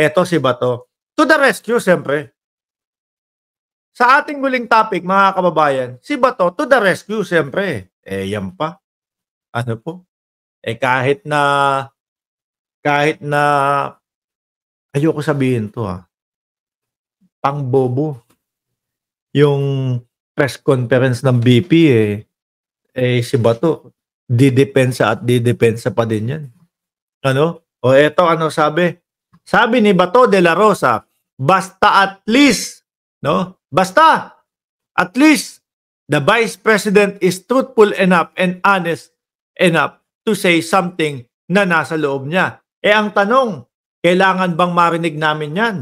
Eto si Bato. To the rescue, siyempre. Sa ating muling topic, mga kababayan, si Bato to the rescue, siyempre. Eh, yan pa. Ano po? Eh, kahit na, kahit na, ayoko sabihin to ha, ah. pang bobo. Yung press conference ng BP, eh, eh si Bato, didepensa at didepensa pa din yan. Ano? O eto, ano sabi? Sabi ni Bato de la Rosa, basta at least, no? Basta at least the vice president is truthful enough and honest enough to say something na nasa loob niya. Eh ang tanong, kailangan bang marinig namin 'yan?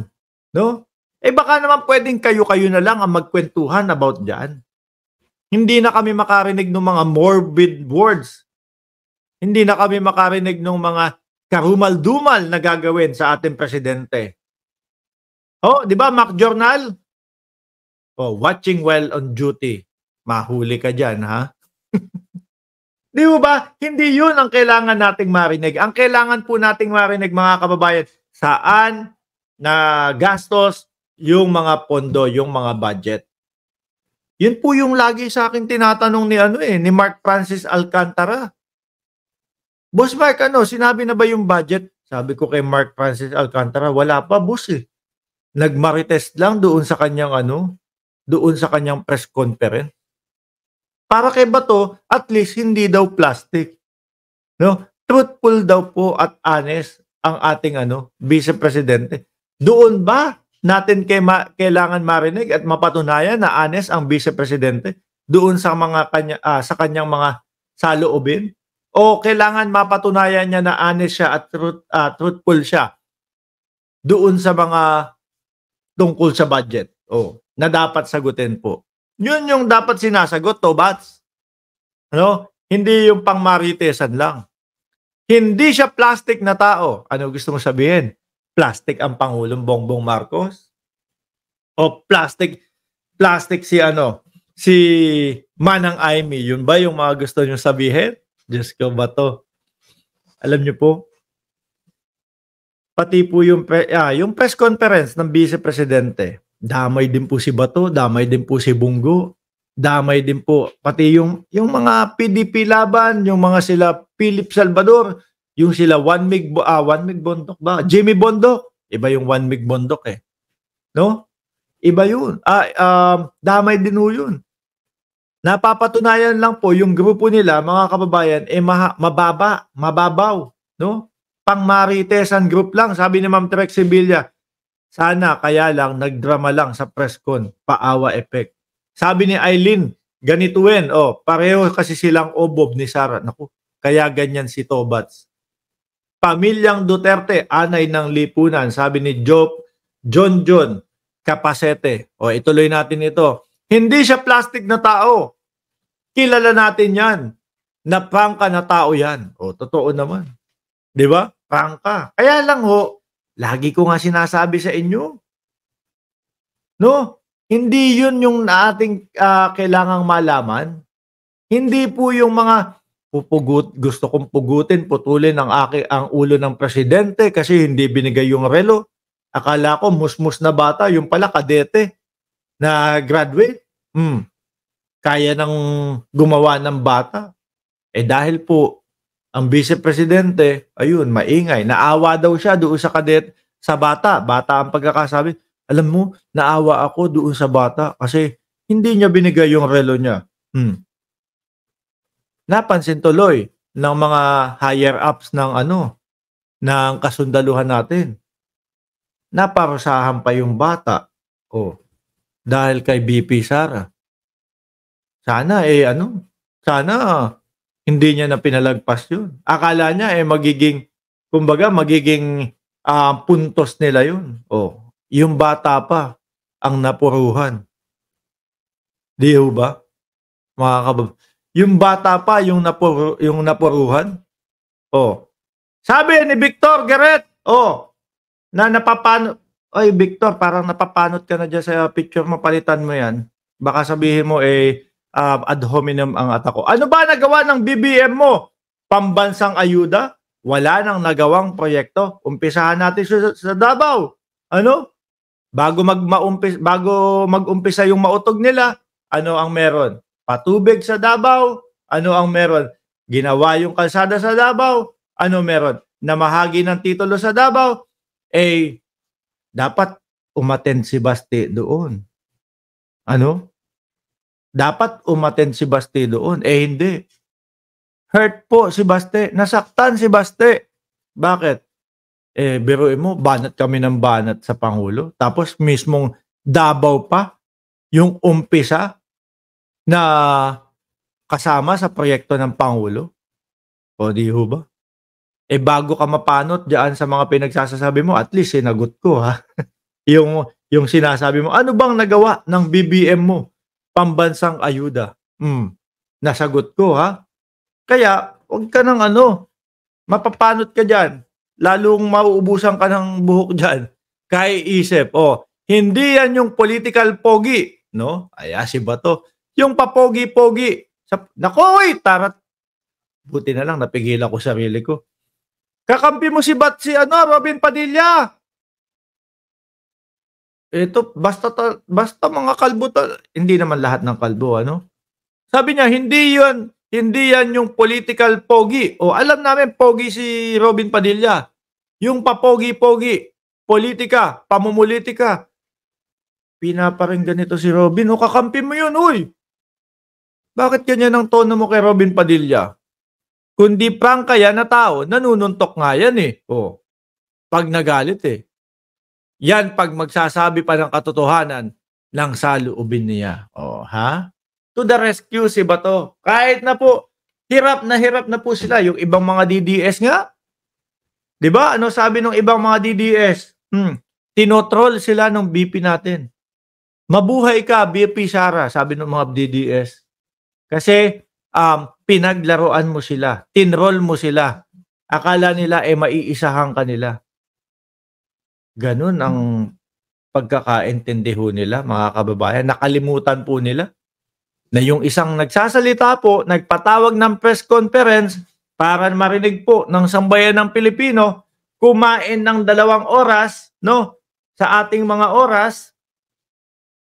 No? Eh baka naman pwedeng kayo-kayo na lang ang magkwentuhan about diyan. Hindi na kami makarinig ng mga morbid words. Hindi na kami makarinig ng mga karumal-dumal na gagawin sa ating presidente. Oh, di ba, Mac Journal? Oh, watching well on duty. Mahuli ka dyan, ha? di ba? Hindi yun ang kailangan nating marinig. Ang kailangan po nating marinig, mga kababayan, saan na gastos yung mga pondo, yung mga budget. Yun po yung lagi sa akin tinatanong ni ano eh, ni Mark Francis Alcantara. Boss Mark, ano, sinabi na ba yung budget? Sabi ko kay Mark Francis Alcantara, wala pa, boss eh. Nagmarites lang doon sa kanyang ano, doon sa kanyang press conference. Para kay Bato, at least hindi daw plastic. No? Truthful daw po at honest ang ating ano, vice presidente. Doon ba natin kay ma- kailangan marinig at mapatunayan na honest ang vice presidente doon sa mga kanya uh, sa kanyang mga saloobin? o kailangan mapatunayan niya na honest siya at truth, uh, truthful siya doon sa mga tungkol sa budget o na dapat sagutin po. Yun yung dapat sinasagot to, bats. Ano? Hindi yung pang maritesan lang. Hindi siya plastic na tao. Ano gusto mo sabihin? Plastic ang Pangulong Bongbong Marcos? O plastic plastic si ano? Si Manang Aimee, yun ba yung mga gusto niyo sabihin? Diyos ko ba to? Alam niyo po, pati po yung, ah, yung press conference ng Vice Presidente, damay din po si Bato, damay din po si Bungo, damay din po pati yung yung mga PDP laban, yung mga sila Philip Salvador, yung sila One Mig ah, One Mig Bondok ba? Jimmy Bondok. Iba yung One Mig Bondok eh. No? Iba yun. Ah, um, damay din ho yun. Napapatunayan lang po yung grupo nila, mga kababayan, eh maha- mababa, mababaw, no? Pang Maritesan group lang, sabi ni Ma'am Trek Sevilla. Sana kaya lang nagdrama lang sa press con, paawa effect. Sabi ni Eileen, ganituin, oh, pareho kasi silang obob ni Sara. Naku, kaya ganyan si Tobats. Pamilyang Duterte, anay ng lipunan, sabi ni Job John John Capacete. O ituloy natin ito. Hindi siya plastic na tao. Kilala natin yan. Naprangka na tao yan. O, totoo naman. Di ba? Pangka. Kaya lang ho, lagi ko nga sinasabi sa inyo. No? Hindi yun yung ating uh, kailangang malaman. Hindi po yung mga pupugut, gusto kong pugutin, putulin ang, aki, ang ulo ng presidente kasi hindi binigay yung relo. Akala ko musmus na bata, yung pala kadete na graduate, mm, kaya nang gumawa ng bata. Eh dahil po, ang vice presidente, ayun, maingay. Naawa daw siya doon sa kadet, sa bata. Bata ang pagkakasabi. Alam mo, naawa ako doon sa bata kasi hindi niya binigay yung relo niya. Hmm. Napansin tuloy ng mga higher ups ng ano, ng kasundaluhan natin. Naparusahan pa yung bata. Oh, dahil kay BP Sara. Sana eh ano, sana hindi niya na pinalagpas yun. Akala niya eh magiging, kumbaga magiging uh, puntos nila yun. Oh, yung bata pa ang napuruhan. Di ba? Mga kabab- yung bata pa yung, napuru- yung napuruhan. Oh, sabi ni Victor Geret, oh, na napapano, Oy, Victor, parang napapanot ka na dyan sa picture mo, palitan mo yan. Baka sabihin mo, eh, uh, ad hominem ang atako. Ano ba nagawa ng BBM mo? Pambansang ayuda? Wala nang nagawang proyekto. Umpisahan natin sa, sa Davao. Ano? Bago mag maumpis bago mag-umpisa yung mautog nila, ano ang meron? Patubig sa Davao, ano ang meron? Ginawa yung kalsada sa Davao, ano meron? Namahagi ng titulo sa Davao, eh dapat umaten si Basti doon. Ano? Dapat umaten si Basti doon. Eh hindi. Hurt po si Basti. Nasaktan si Basti. Bakit? Eh, biruin mo, banat kami ng banat sa Pangulo. Tapos mismong Davao pa, yung umpisa na kasama sa proyekto ng Pangulo. O di ho ba? eh bago ka mapanot diyan sa mga pinagsasabi mo, at least sinagot eh, ko ha. yung yung sinasabi mo, ano bang nagawa ng BBM mo? Pambansang ayuda. Mm. Nasagot ko ha. Kaya, wag ka ng ano, mapapanot ka diyan. Lalong mauubusan ka ng buhok diyan. Kay isip, oh, hindi yan yung political pogi, no? Ay, si ba to? Yung papogi-pogi. Sa, nako, eh, tarat. Buti na lang, napigilan ko sarili ko. Kakampi mo si Bat si ano, Robin Padilla. Ito, basta, ta, basta mga kalbo, ta, hindi naman lahat ng kalbo, ano? Sabi niya, hindi yun, hindi yan yung political pogi. O alam namin, pogi si Robin Padilla. Yung papogi-pogi, politika, pamumulitika. Pinaparinggan nito si Robin. O kakampi mo yun, uy! Bakit ganyan ang tono mo kay Robin Padilla? Kundi prangkaya na tao, nanununtok nga yan eh. Oh. Pag nagalit eh. Yan pag magsasabi pa ng katotohanan ng saluubin niya. Oh, ha? To the rescue si Bato. Kahit na po, hirap na hirap na po sila. Yung ibang mga DDS nga, 'Di ba? Ano sabi ng ibang mga DDS? Hmm, tinotrol sila ng BP natin. Mabuhay ka, BP Sara, sabi ng mga DDS. Kasi um, pinaglaruan mo sila, tinroll mo sila. Akala nila eh maiisahan kanila. Ganun ang pagkakaintindi ho nila, mga kababayan. Nakalimutan po nila na yung isang nagsasalita po, nagpatawag ng press conference para marinig po ng sambayan ng Pilipino, kumain ng dalawang oras, no, sa ating mga oras,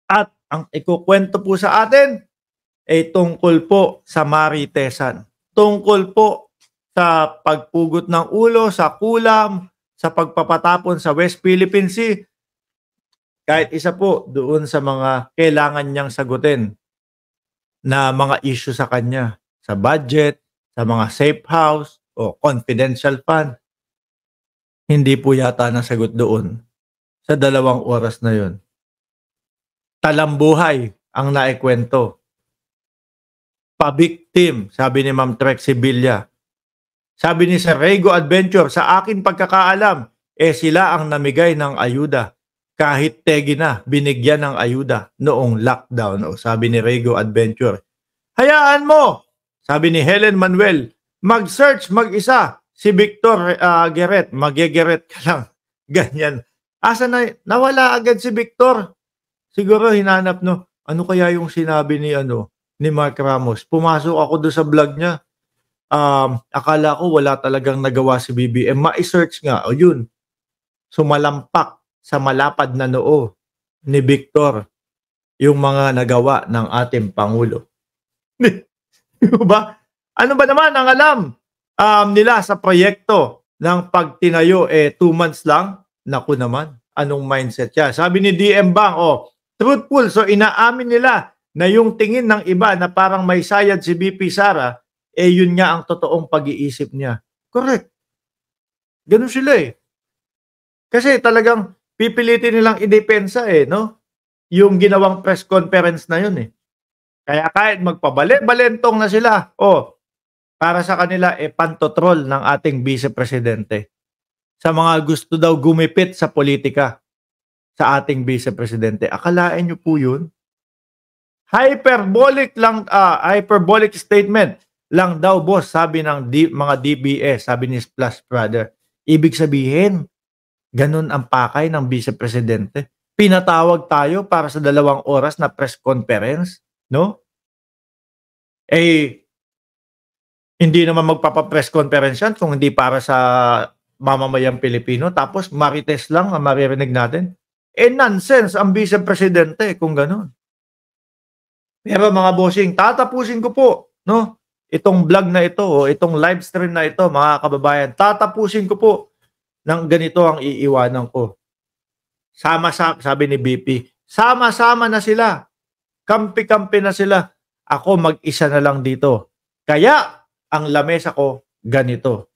at ang ikukwento po sa atin, ay tungkol po sa maritesan. Tungkol po sa pagpugot ng ulo, sa kulam, sa pagpapatapon sa West Philippine Sea. Kahit isa po doon sa mga kailangan niyang sagutin na mga issue sa kanya, sa budget, sa mga safe house o confidential fund. Hindi po yata nasagot doon sa dalawang oras na yon. Talambuhay ang naikwento pabiktim, sabi ni Ma'am Trexie Villa. Sabi ni Sir Rego Adventure, sa akin pagkakaalam, eh sila ang namigay ng ayuda. Kahit tegi na, binigyan ng ayuda noong lockdown, o sabi ni Rego Adventure. Hayaan mo, sabi ni Helen Manuel, mag-search mag-isa si Victor uh, ah, Geret, magegeret ka lang. Ganyan. Asa na, nawala agad si Victor. Siguro hinanap no, ano kaya yung sinabi ni ano, ni Mark Ramos. Pumasok ako doon sa vlog niya. Um, akala ko wala talagang nagawa si BBM. Ma-search nga. O oh, yun. Sumalampak sa malapad na noo ni Victor yung mga nagawa ng ating Pangulo. ba? Ano ba naman ang alam um, nila sa proyekto ng pagtinayo? Eh, two months lang? Naku naman. Anong mindset niya? Sabi ni DM Bang, oh, truthful. So, inaamin nila na yung tingin ng iba na parang may sayad si BP Sara, eh yun nga ang totoong pag-iisip niya. Correct. Ganun sila eh. Kasi talagang pipilitin nilang idepensa eh, no? Yung ginawang press conference na yun eh. Kaya kahit magpabale-balentong na sila, oh, para sa kanila, eh, pantotrol ng ating vice-presidente sa mga gusto daw gumipit sa politika sa ating vice-presidente. Akalain niyo po yun? Hyperbolic lang, uh, hyperbolic statement lang daw, boss, sabi ng D- mga DBS, sabi ni Splash Brother. Ibig sabihin, ganun ang pakay ng Vice Presidente. Pinatawag tayo para sa dalawang oras na press conference, no? Eh, hindi naman magpapa-press conference yan kung hindi para sa mamamayang Pilipino. Tapos marites lang ang maririnig natin. Eh, nonsense ang Vice Presidente kung ganun. Pero mga bossing, tatapusin ko po, no? Itong vlog na ito, o itong live stream na ito, mga kababayan, tatapusin ko po ng ganito ang iiwanan ko. Sama-sama, sabi ni BP, sama-sama na sila. Kampi-kampi na sila. Ako mag-isa na lang dito. Kaya, ang lamesa ko, ganito.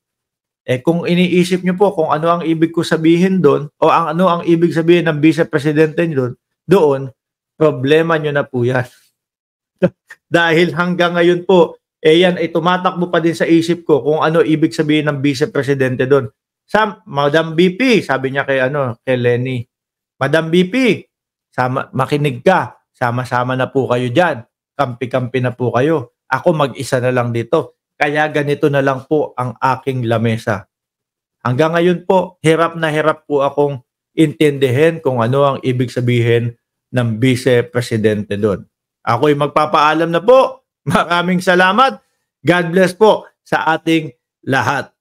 Eh kung iniisip niyo po kung ano ang ibig ko sabihin doon o ang ano ang ibig sabihin ng vice presidente niyo doon, doon problema niyo na po 'yan. dahil hanggang ngayon po, eh yan, ay eh, tumatakbo pa din sa isip ko kung ano ibig sabihin ng vice presidente doon. Sam, Madam BP, sabi niya kay, ano, kay Lenny, Madam BP, sama, makinig ka, sama-sama na po kayo diyan. kampi-kampi na po kayo. Ako mag-isa na lang dito. Kaya ganito na lang po ang aking lamesa. Hanggang ngayon po, hirap na hirap po akong intindihin kung ano ang ibig sabihin ng vice presidente doon. Ako'y magpapaalam na po. Maraming salamat. God bless po sa ating lahat.